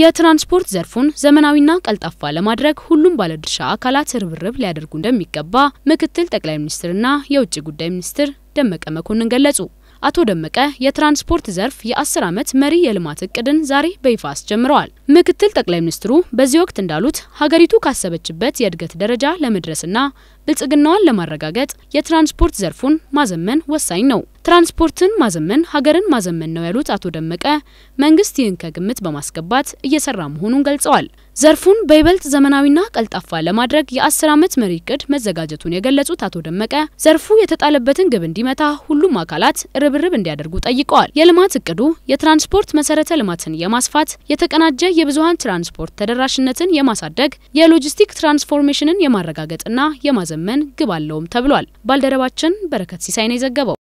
የትራንስፖርት ዘርፉን ዘመናዊና ቀልጣፋ ለማድረግ ሁሉም ባለድርሻ አካላት ርብርብ ሊያደርጉ እንደሚገባ ምክትል ጠቅላይ ሚኒስትርና የውጭ ጉዳይ ሚኒስትር ደመቀ መኮንን ገለጹ። አቶ ደመቀ የትራንስፖርት ዘርፍ የአስር ዓመት መሪ የልማት እቅድን ዛሬ በይፋ አስጀምረዋል። ምክትል ጠቅላይ ሚኒስትሩ በዚህ ወቅት እንዳሉት ሀገሪቱ ካሰበችበት የእድገት ደረጃ ለመድረስና ብልጽግናዋን ለማረጋገጥ የትራንስፖርት ዘርፉን ማዘመን ወሳኝ ነው። ትራንስፖርትን ማዘመን ሀገርን ማዘመን ነው ያሉት አቶ ደመቀ መንግስት ይህን ከግምት በማስገባት እየሰራ መሆኑን ገልጸዋል። ዘርፉን በይበልጥ ዘመናዊና ቀልጣፋ ለማድረግ የአስር ዓመት መሪ እቅድ መዘጋጀቱን የገለጹት አቶ ደመቀ ዘርፉ የተጣለበትን ግብ እንዲመታ ሁሉም አካላት ርብርብ እንዲያደርጉ ጠይቀዋል። የልማት እቅዱ የትራንስፖርት መሰረተ ልማትን የማስፋት፣ የተቀናጀ የብዙሀን ትራንስፖርት ተደራሽነትን የማሳደግ፣ የሎጂስቲክ ትራንስፎርሜሽንን የማረጋገጥና የማዘመን ግብ አለውም ተብሏል። ባልደረባችን በረከት ሲሳይ ነው የዘገበው።